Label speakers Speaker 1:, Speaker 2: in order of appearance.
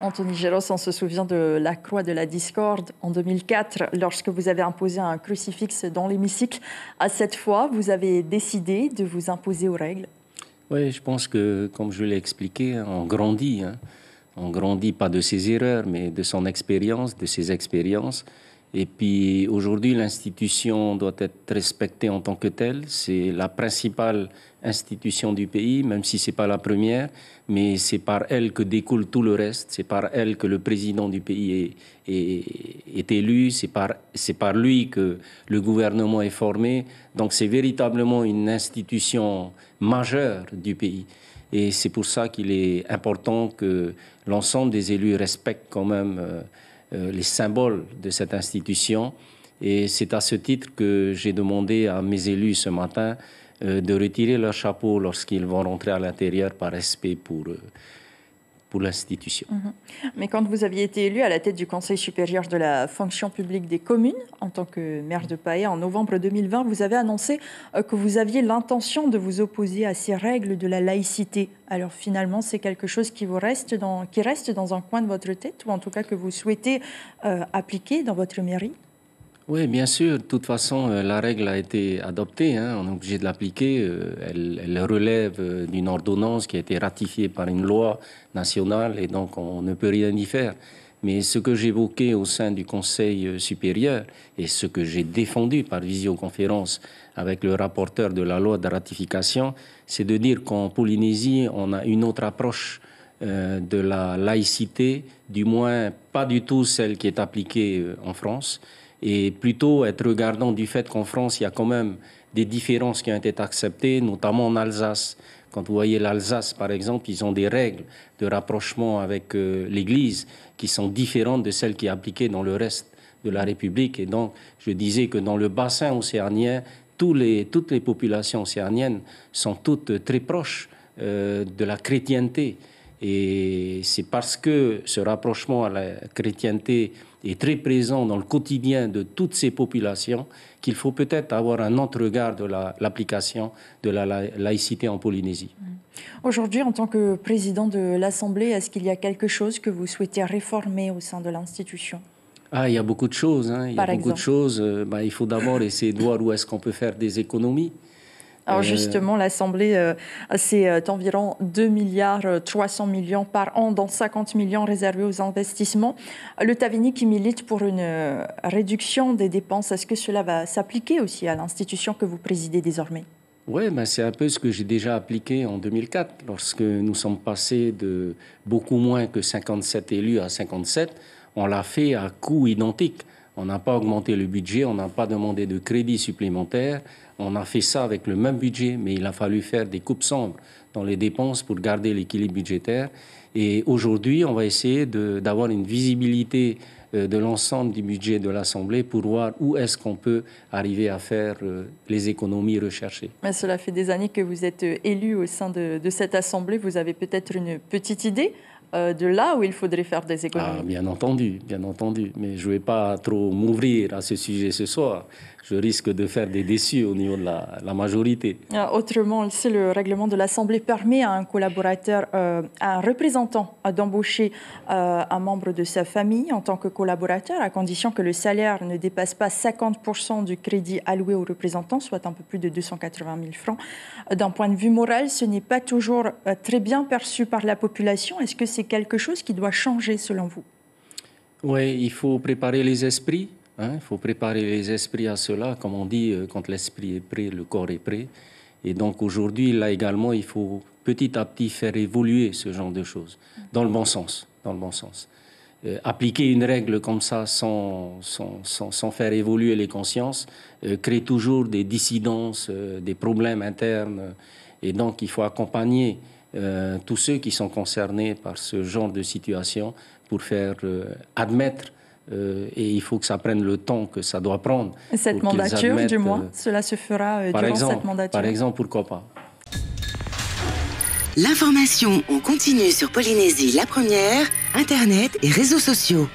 Speaker 1: Anthony Géros, on se souvient de la croix de la discorde en 2004, lorsque vous avez imposé un crucifix dans l'hémicycle. À cette fois, vous avez décidé de vous imposer aux règles.
Speaker 2: Oui, je pense que, comme je l'ai expliqué, on grandit. Hein. On grandit pas de ses erreurs, mais de son expérience, de ses expériences. Et puis aujourd'hui, l'institution doit être respectée en tant que telle. C'est la principale institution du pays, même si ce n'est pas la première, mais c'est par elle que découle tout le reste. C'est par elle que le président du pays est, élu. C'est par, lui que le gouvernement est formé. Donc c'est véritablement une institution majeure du pays. Et c'est pour ça qu'il est important que l'ensemble des élus respectent quand même. Euh, euh, les symboles de cette institution. Et c'est à ce titre que j'ai demandé à mes élus ce matin euh, de retirer leur chapeau lorsqu'ils vont rentrer à l'intérieur par respect pour eux pour l'institution.
Speaker 1: Mhm. Mais quand vous aviez été élu à la tête du Conseil supérieur de la fonction publique des communes en tant que maire de Paé en novembre 2020, vous avez annoncé euh, que vous aviez l'intention de vous opposer à ces règles de la laïcité. Alors finalement, c'est quelque chose qui vous reste dans, qui reste dans un coin de votre tête ou en tout cas que vous souhaitez euh, appliquer dans votre mairie
Speaker 2: oui, bien sûr. De toute façon, euh, la règle a été adoptée. Hein. On est obligé de l'appliquer. Euh, elle, relève euh, d'une ordonnance qui a été ratifiée par une loi nationale et donc on ne peut rien y faire. Mais ce que j'évoquais au sein du Conseil supérieur et ce que j'ai défendu par visioconférence avec le rapporteur de la loi de ratification, c'est de dire qu'en Polynésie, on a une autre approche de la laïcité, du moins pas du tout celle qui est appliquée en France et plutôt être regardant du fait qu'en France, il y a quand même des différences qui ont été acceptées, notamment en Alsace. Quand vous voyez l'Alsace, par exemple, ils ont des règles de rapprochement avec euh, l'Église qui sont différentes de celles qui sont appliquées dans le reste de la République. Et donc, je disais que dans le bassin océanien, toutes les populations océaniennes sont toutes très proches euh, de la chrétienté. Et c'est parce que ce rapprochement à la chrétienté est très présent dans le quotidien de toutes ces populations qu'il faut peut-être avoir un autre regard de l'application de la, laïcité en Polynésie. Mm.
Speaker 1: Aujourd'hui, en tant que président de l'Assemblée, est-ce qu'il y a quelque chose que vous souhaitez réformer au sein de l'institution
Speaker 2: ah, il y a beaucoup de choses. Hein. Il y a beaucoup de choses. Euh, bah, il faut d'abord essayer de voir où est-ce qu'on peut faire des économies.
Speaker 1: Alors justement, l'Assemblée, c'est euh, euh, environ 2 milliards 300 euh, millions par an, dont 50 millions réservés aux investissements. Le Tavini qui milite pour une réduction des dépenses, est-ce que cela va s'appliquer aussi à l'institution que vous présidez désormais
Speaker 2: oui, ben c'est un peu ce que j'ai déjà appliqué en 2004, lorsque nous sommes passés de beaucoup moins que 57 élus à 57. On l'a fait à coût identique. On n'a pas augmenté le budget, on n'a pas demandé de crédit supplémentaire. On a fait ça avec le même budget, mais il a fallu faire des coupes sombres dans les dépenses pour garder l'équilibre budgétaire. Et aujourd'hui, on va essayer d'avoir une visibilité euh, de l'ensemble du budget de l'Assemblée pour voir où est-ce qu'on peut arriver à faire euh, les économies recherchées.
Speaker 1: Mais cela fait des années que vous êtes euh, élu au sein de cette Assemblée. Vous avez peut-être une petite idée euh, de là où il faudrait faire des ah, économies.
Speaker 2: bien entendu, bien entendu. Mais je ne vais pas trop m'ouvrir à ce sujet ce soir je risque de faire des déçus au niveau de la, majorité.
Speaker 1: Euh, autrement, le règlement de l'Assemblée permet à un collaborateur, euh, à un représentant, euh, d'embaucher un membre de sa famille en tant que collaborateur, à condition que le salaire ne dépasse pas 50% du crédit alloué au représentant, soit un peu plus de 280 000 francs. D'un point de vue moral, ce n'est pas toujours très bien perçu par la population. Est-ce que c'est quelque chose qui doit changer selon vous
Speaker 2: Oui, il faut préparer les esprits Hein, il faut préparer les esprits à cela, comme on dit, euh, quand l'esprit est prêt, le corps est prêt. Et donc aujourd'hui, là également, il faut petit à petit faire évoluer ce genre de choses, dans le bon sens, dans le bon sens. Euh, appliquer une règle comme ça sans, sans, faire évoluer les consciences euh, crée toujours des dissidences, des problèmes internes. Et donc, il faut accompagner tous ceux qui sont concernés par ce genre de situation pour faire admettre euh, et il faut que ça prenne le temps que ça doit prendre. cette mandature, du moins, euh,
Speaker 1: cela se fera euh, durant cette mandature. Par exemple,
Speaker 2: pourquoi pas L'information, on continue sur Polynésie la première, Internet et réseaux sociaux.